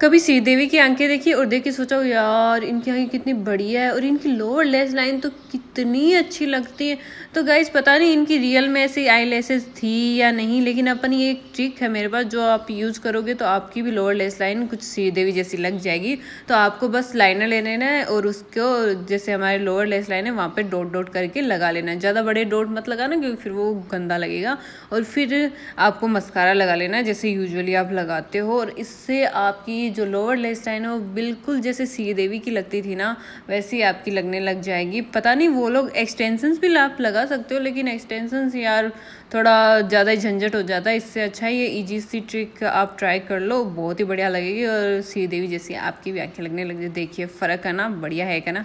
कभी श्रीदेवी की आंखें देखी और देख के सोचा यार इनकी आंखें कितनी बड़ी है और इनकी लोअर लेस लाइन तो कित इतनी अच्छी लगती है तो गाइज पता नहीं इनकी रियल में ऐसी आई थी या नहीं लेकिन अपन ये एक ट्रिक है मेरे पास जो आप यूज़ करोगे तो आपकी भी लोअर लेस लाइन कुछ श्रीदेवी जैसी लग जाएगी तो आपको बस लाइनर ले लेना है और उसको जैसे हमारे लोअर लेस लाइन है वहाँ पर डोट डोट करके लगा लेना है ज़्यादा बड़े डोट मत लगाना क्योंकि फिर वो गंदा लगेगा और फिर आपको मस्कारा लगा लेना है जैसे यूजली आप लगाते हो और इससे आपकी जो लोअर लेस लाइन है वो बिल्कुल जैसे श्रीदेवी की लगती थी ना वैसी आपकी लगने लग जाएगी पता नहीं वो वो लोग एक्सटेंशंस भी आप लगा सकते हो लेकिन एक्सटेंशंस यार थोड़ा ज़्यादा ही झंझट हो जाता है इससे अच्छा ये ईजी सी ट्रिक आप ट्राई कर लो बहुत ही बढ़िया लगेगी और श्रीदेवी जैसी आपकी भी आँखें लगने लगे देखिए फ़र्क है ना बढ़िया है क्या ना